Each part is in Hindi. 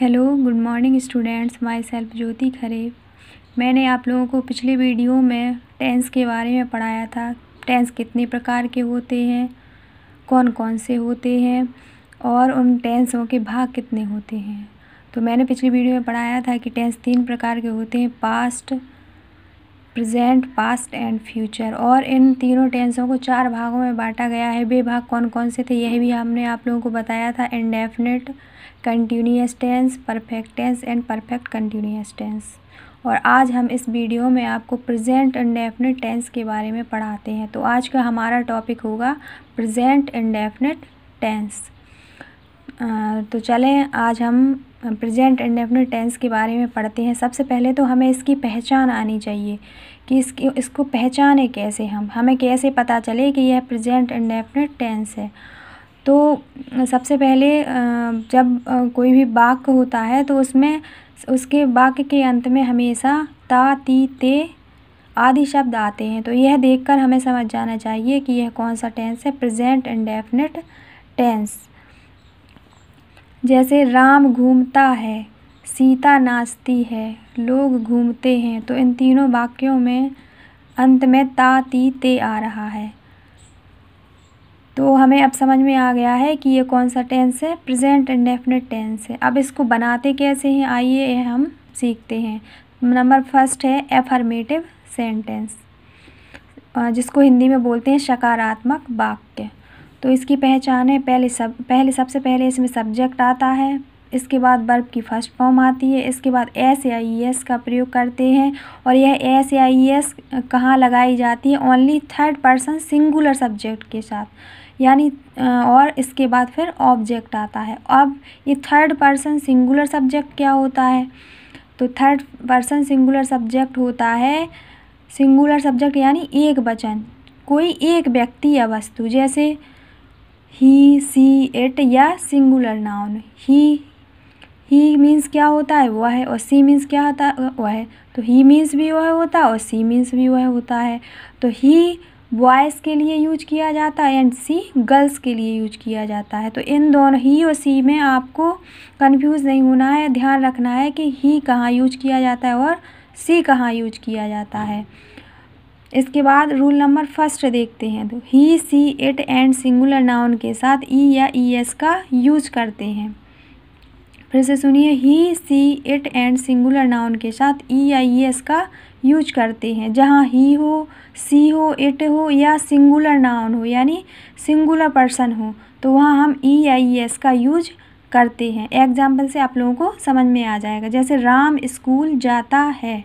hello good morning students myself Jyoti Khare मैंने आप लोगों को पिछले वीडियो में टेंस के बारे में पढ़ाया था टेंस कितने प्रकार के होते हैं कौन कौन से होते हैं और उन टेंसों के भाग कितने होते हैं तो मैंने पिछली वीडियो में पढ़ाया था कि टेंस तीन प्रकार के होते हैं past present past and future और इन तीनों टेंसों को चार भागों में बांटा गया है वे भाग कौन कौन से थे यह भी हमने आप लोगों को बताया था indefinite continuous tense perfect tense and perfect continuous tense और आज हम इस वीडियो में आपको प्रेजेंट इंडेफिनेट टेंस के बारे में पढ़ाते हैं तो आज का हमारा टॉपिक होगा प्रेजेंट इंडेफिनेट टेंस तो चलें आज हम प्रेजेंट इंडेफिनिट टेंस के बारे में पढ़ते हैं सबसे पहले तो हमें इसकी पहचान आनी चाहिए कि इसकी इसको पहचाने कैसे हम हमें कैसे पता चले कि यह प्रेजेंट इंडेफिनिट टेंस है तो सबसे पहले जब कोई भी वाक्य होता है तो उसमें उसके वाक्य के अंत में हमेशा ता ती ते आदि शब्द आते हैं तो यह देखकर हमें समझ जाना चाहिए कि यह कौन सा टेंस है प्रेजेंट इंडेफिनिट टेंस जैसे राम घूमता है सीता नाचती है लोग घूमते हैं तो इन तीनों वाक्यों में अंत में ता ती ते आ रहा है तो हमें अब समझ में आ गया है कि ये कौन सा टेंस है प्रेजेंट इंडेफिनिट टेंस है अब इसको बनाते कैसे हैं आइए हम सीखते हैं नंबर फर्स्ट है एफर्मेटिव सेंटेंस जिसको हिंदी में बोलते हैं सकारात्मक वाक्य तो इसकी पहचान है पहले सब पहले सबसे पहले इसमें सब्जेक्ट आता है इसके बाद बर्ब की फर्स्ट फॉर्म आती है इसके बाद एस या ई एस का प्रयोग करते हैं और यह एस या ई एस कहाँ लगाई जाती है only third person singular subject के साथ यानी और इसके बाद फिर ऑब्जेक्ट आता है अब ये थर्ड पर्सन सिंगुलर सब्जेक्ट क्या होता है तो थर्ड पर्सन सिंगुलर सब्जेक्ट होता है सिंगुलर सब्जेक्ट यानी एक वचन कोई एक व्यक्ति या वस्तु जैसे ही सी एट या singular noun he he means क्या होता है वह है और सी मीन्स क्या होता वह है तो ही मीन्स भी वह होता है और सी मीन्स भी वह होता है तो ही बॉयज़ के लिए यूज किया जाता है एंड सी गर्ल्स के लिए यूज किया जाता है तो इन दोनों ही और सी में आपको कंफ्यूज नहीं होना है ध्यान रखना है कि ही कहाँ यूज किया जाता है और सी कहाँ यूज किया जाता है इसके बाद रूल नंबर फर्स्ट देखते हैं तो he she it and singular noun के साथ ई e या ई एस का यूज करते हैं फिर से सुनिए he she it and singular noun के साथ ई e या ई एस का यूज करते हैं जहाँ ही हो सी हो इट हो या सिंगुलर नाउन हो यानी सिंगुलर पर्सन हो तो वहाँ हम ई e या ई एस का यूज करते हैं एग्जाम्पल से आप लोगों को समझ में आ जाएगा जैसे राम स्कूल जाता है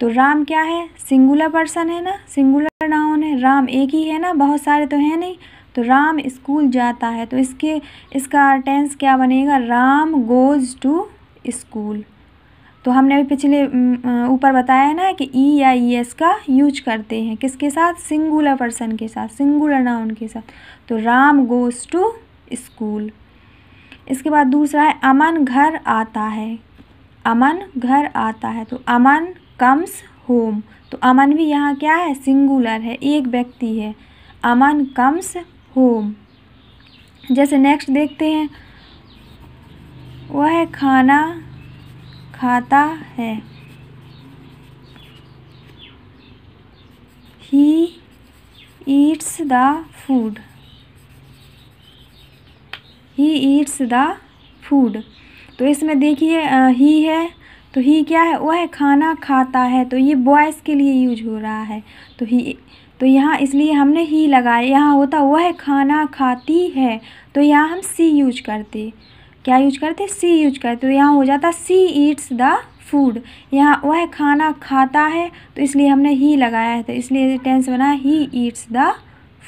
तो राम क्या है सिंगुलर पर्सन है ना सिंगुलर नाउन है राम एक ही है ना बहुत सारे तो हैं नहीं तो राम स्कूल जाता है तो इसके इसका टेंस क्या बनेगा राम गोज़ टू स्कूल तो हमने अभी पिछले ऊपर बताया है ना कि ई e या ई e एस का यूज करते हैं किसके साथ सिंगुलर पर्सन के साथ सिंगुलर नाउन के साथ तो राम गोज़ टू स्कूल इसके बाद दूसरा है अमन घर आता है अमन घर आता है तो अमन कम्स होम तो अमन भी यहाँ क्या है सिंगुलर है एक व्यक्ति है अमन कम्स होम जैसे नेक्स्ट देखते हैं वह खाना खाता है he eats the food he eats the food तो इसमें देखिए ही है तो ही क्या है वह खाना खाता है तो ये बॉयज़ के लिए यूज हो रहा है तो ही तो यहाँ इसलिए हमने ही लगाया यहाँ होता वह खाना खाती है तो यहाँ हम सी यूज करते क्या यूज करते सी यूज करते तो यहाँ हो जाता सी ईट्स द फूड यहाँ वह खाना खाता है तो इसलिए हमने ही लगाया है तो इसलिए टेंस बना ही ईट्स द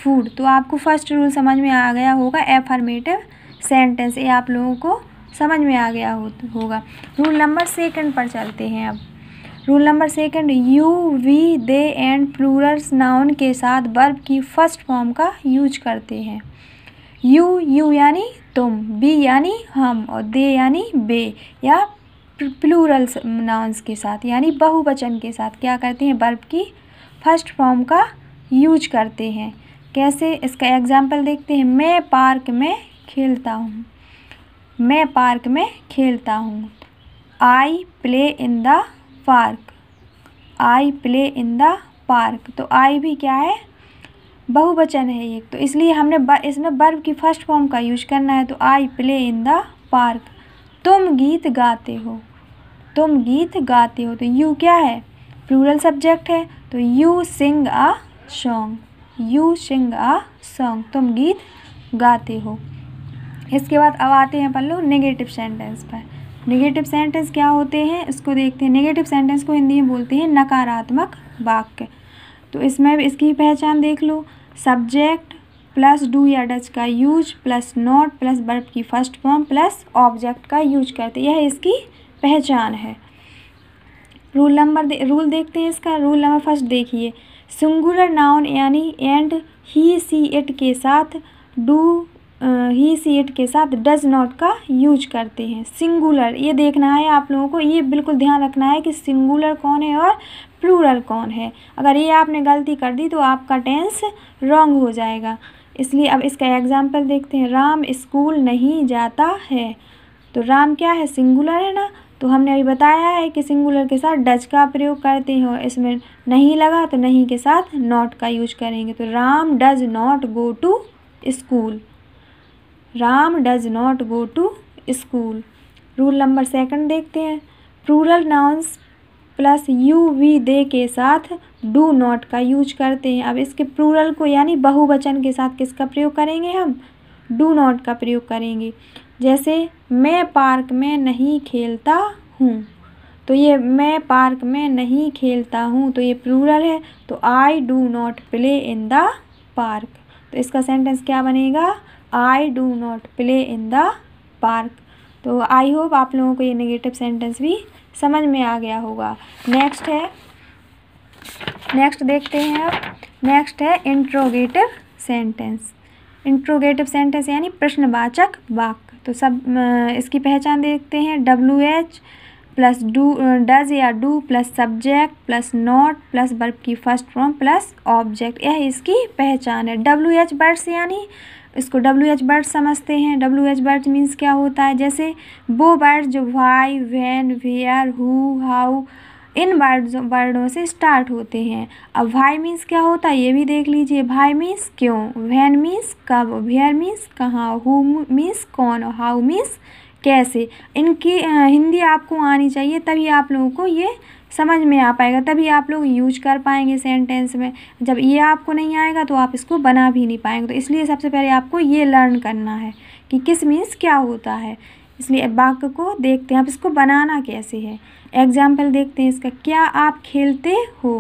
फूड तो आपको फर्स्ट रूल समझ में आ गया होगा एफर्मेटिव सेंटेंस ये आप लोगों को समझ में आ गया हो, होगा रूल नंबर सेकंड पर चलते हैं अब rule number second you we they and plurals noun के साथ बर्ब की फर्स्ट फॉर्म का यूज करते हैं यू यू यानी तुम बी यानी हम और दे यानी बे या प्लूरल्स नाउन्स के साथ यानी बहुवचन के साथ क्या करते हैं बर्ब की फर्स्ट फॉर्म का यूज करते हैं कैसे इसका एग्जाम्पल देखते हैं मैं पार्क में खेलता हूँ मैं पार्क में खेलता हूँ I play in the park I play in the park तो आई भी क्या है बहुवचन है एक तो इसलिए हमने ब, इसमें बर्ब की फर्स्ट फॉर्म का यूज करना है तो I play in the park तुम गीत गाते हो तुम गीत गाते हो तो यू क्या है प्लूरल सब्जेक्ट है तो you sing a song you sing a song तुम गीत गाते हो इसके बाद अब आते हैं अपन लोग नेगेटिव सेंटेंस पर नेगेटिव सेंटेंस क्या होते हैं इसको देखते हैं नेगेटिव सेंटेंस को हिंदी में बोलते हैं नकारात्मक वाक्य तो इसमें इसकी पहचान देख लो सब्जेक्ट प्लस डू या डच का use plus not plus verb की फर्स्ट फॉर्म प्लस ऑब्जेक्ट का यूज करते यह इसकी पहचान है रूल नंबर दे, रूल देखते हैं इसका रूल नंबर फर्स्ट देखिए सिंगुलर नाउन यानी एंड ही सी इट के साथ डू ही सी एट के साथ डज नॉट का यूज करते हैं सिंगुलर ये देखना है आप लोगों को ये बिल्कुल ध्यान रखना है कि सिंगुलर कौन है और प्लूरल कौन है अगर ये आपने गलती कर दी तो आपका टेंस रॉन्ग हो जाएगा इसलिए अब इसका एग्जाम्पल देखते हैं राम स्कूल नहीं जाता है तो राम क्या है सिंगुलर है ना तो हमने अभी बताया है कि सिंगुलर के साथ डज का प्रयोग करते हैं और इसमें नहीं लगा तो नहीं के साथ नॉट का यूज करेंगे तो Ram does not go to school Ram does not go to school rule number second देखते हैं plural nouns plus you we they के साथ डू नॉट का यूज करते हैं अब इसके प्रूरल को यानी बहुवचन के साथ किसका प्रयोग करेंगे हम डू नॉट का प्रयोग करेंगे जैसे मैं पार्क में नहीं खेलता हूँ तो ये मैं पार्क में नहीं खेलता हूँ तो ये प्रूरल है तो I do not play in the park तो इसका सेंटेंस क्या बनेगा I do not play in the park तो आई होप आप लोगों को ये नेगेटिव सेंटेंस भी समझ में आ गया होगा नेक्स्ट है नेक्स्ट देखते हैं अब नेक्स्ट है इंट्रोगेटिव सेंटेंस इंट्रोगेटिव सेंटेंस यानी प्रश्नवाचक वाक्य तो सब इसकी पहचान देखते हैं W H plus do does या do plus subject plus not plus verb की फर्स्ट फॉर्म प्लस ऑब्जेक्ट यह इसकी पहचान है डब्ल्यू एच वर्ड्स यानी इसको डब्ल्यू एच बर्ड समझते हैं डब्ल्यू एच बर्ड मीन्स क्या होता है जैसे वो बर्ड जो why when where who how इन बर्ड बर्डों से स्टार्ट होते हैं अब भाई मीन्स क्या होता है ये भी देख लीजिए भाई मीन्स क्यों वैन मीन्स कब वेयर मीन्स कहाँ हु मीन्स कौन हाउ मीन्स कैसे इनकी हिंदी आपको आनी चाहिए तभी आप लोगों को ये समझ में आ पाएगा तभी आप लोग यूज कर पाएंगे सेंटेंस में जब ये आपको नहीं आएगा तो आप इसको बना भी नहीं पाएंगे तो इसलिए सबसे पहले आपको ये लर्न करना है कि किस मीन्स क्या होता है इसलिए वाक्य को देखते हैं आप इसको बनाना कैसे है एग्जाम्पल देखते हैं इसका क्या आप खेलते हो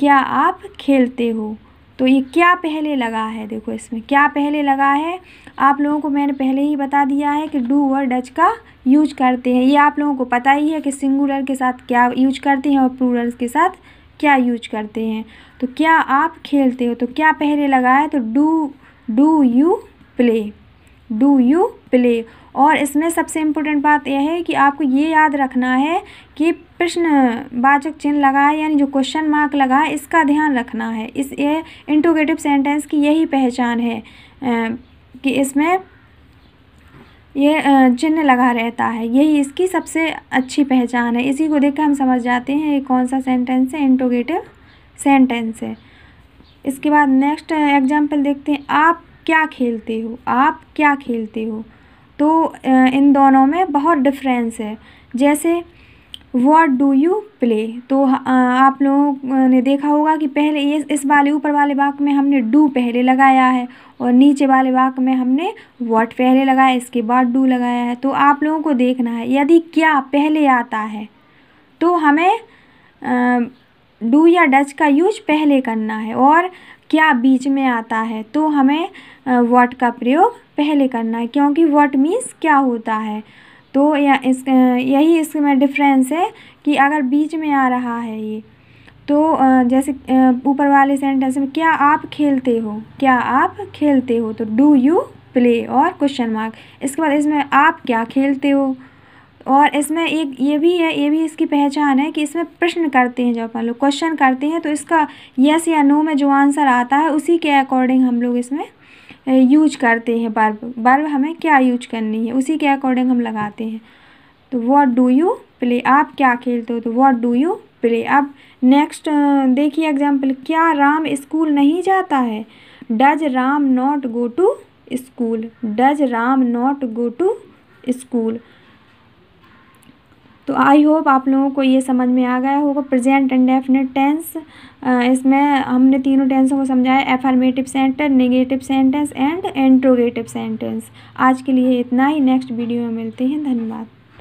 क्या आप खेलते हो तो ये क्या पहले लगा है देखो इसमें क्या पहले लगा है आप लोगों को मैंने पहले ही बता दिया है कि डू और डच का यूज करते हैं ये आप लोगों को पता ही है कि सिंगुलर के साथ क्या यूज करते हैं और प्लूरल के साथ क्या यूज करते हैं तो क्या आप खेलते हो तो क्या पहले लगा है तो do do you play do you play और इसमें सबसे इम्पोर्टेंट बात यह है कि आपको ये याद रखना है कि प्रश्नवाचक चिन्ह लगा है यानी जो क्वेश्चन मार्क लगा है इसका ध्यान रखना है इस ये इंटोगेटिव सेंटेंस की यही पहचान है कि इसमें ये चिन्ह लगा रहता है यही इसकी सबसे अच्छी पहचान है इसी को देख हम समझ जाते हैं ये कौन सा सेंटेंस है इंटोगेटिव सेंटेंस है इसके बाद नेक्स्ट एग्जाम्पल देखते हैं आप क्या खेलते हो आप क्या खेलते हो तो इन दोनों में बहुत डिफ़रेंस है जैसे वॉट डू यू प्ले तो आप लोगों ने देखा होगा कि पहले ये इस वाले ऊपर वाले वाक में हमने डू पहले लगाया है और नीचे वाले वाक में हमने वॉट पहले लगाया इसके बाद डू लगाया है तो आप लोगों को देखना है यदि क्या पहले आता है तो हमें डू या डच का यूज पहले करना है और क्या बीच में आता है तो हमें वॉट का प्रयोग पहले करना है क्योंकि वॉट मीन्स क्या होता है तो या इस यही इसमें डिफरेंस है कि अगर बीच में आ रहा है ये तो जैसे ऊपर वाले सेंटेंस में क्या आप खेलते हो क्या आप खेलते हो तो डू यू प्ले और क्वेश्चन मार्क इसके बाद इसमें आप क्या खेलते हो और इसमें एक ये भी है ये भी इसकी पहचान है कि इसमें प्रश्न करते हैं जब अपन लोग क्वेश्चन करते हैं तो इसका यस या नो में जो आंसर आता है उसी के अकॉर्डिंग हम लोग इसमें यूज करते हैं बर्ब बर्ब हमें क्या यूज करनी है उसी के अकॉर्डिंग हम लगाते हैं तो वॉट डू यू प्ले आप क्या खेलते हो तो वॉट डू यू प्ले अब नेक्स्ट देखिए एग्जाम्पल क्या राम स्कूल नहीं जाता है does Ram not go to school does Ram not go to school तो आई होप आप लोगों को ये समझ में आ गया होगा प्रेजेंट एंड डेफिनेट टेंस इसमें हमने तीनों टेंसों को समझाया affirmative sentence negative sentence and interrogative sentence आज के लिए इतना ही नेक्स्ट वीडियो में मिलते हैं धन्यवाद